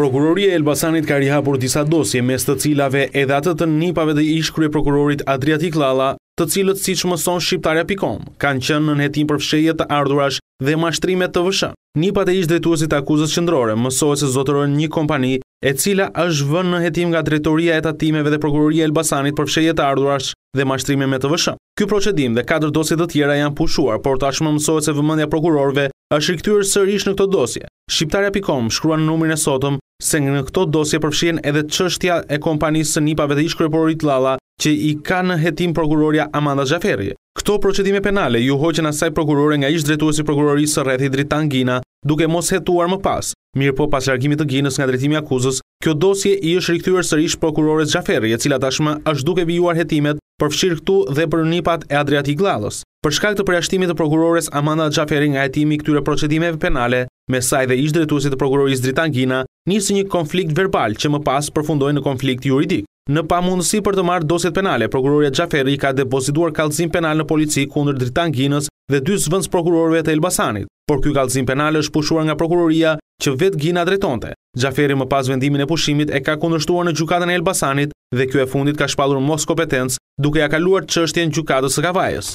Prokuroria Elbasanit ka rihapur disa dosje mes të cilave edhe atë të njipave dhe e prokurorit Adriatik Lala, të cilët si që mëson shqiptarja.com, kanë qënë në nëhetim për fshejet të ardurash dhe mashtrimet të vëshën. Njipat e ishtë drejtuosit akuzës qëndrore mësohet se zotërojnë një kompani e cila është vën në jetim nga drejtoria e tatimeve dhe prokuroria Elbasanit për fshejet të ardurash dhe mashtrime me të vëshën. Ky procedim dhe katër dosje të tjera janë pushuar, por tashmë mësohet se vëmendja prokurorëve është rikthyer sërish në këtë dosje. Shqiptarja.com shkruan numrin e sotëm se në këto dosje përfshien edhe qështja e kompanisë së nipave dhe ishkreporit Lala që i ka në hetim prokuroria Amanda Gjaferi. Këto procedime penale ju hoqen asaj prokurore nga ishtë drejtuesi prokurorisë së rethi dritan Gina duke mos hetuar më pas. Mirë po pas largimit të Ginës nga drejtimi akuzës, kjo dosje i është rikthyer sërish prokurores Gjaferi, e cila tashmë është duke vijuar hetimet përfshirë këtu dhe për nipat e Adriatik Llallës. Për shkak të përjashtimit të prokurores Amanda Xhaferi nga hetimi këtyre procedimeve penale, me saj dhe ish drejtuesit të prokurorisë Dritan Gina, nisi një konflikt verbal që më pas përfundoi në konflikt juridik. Në pamundësi për të marrë dosjet penale, prokuroria Xhaferi ka depozituar kallëzim penal në polici kundër Dritan dhe dy zëvendës prokurorëve të Elbasanit, por ky kallëzim penal është pushuar nga prokuroria që vetë Gina drejtonte. Xhaferi më pas vendimin e pushimit e ka kundërshtuar në gjykatën e Elbasanit dhe ky e fundit ka shpallur mos kompetencë duke ja kaluar çështjen gjykatës së Kavajës.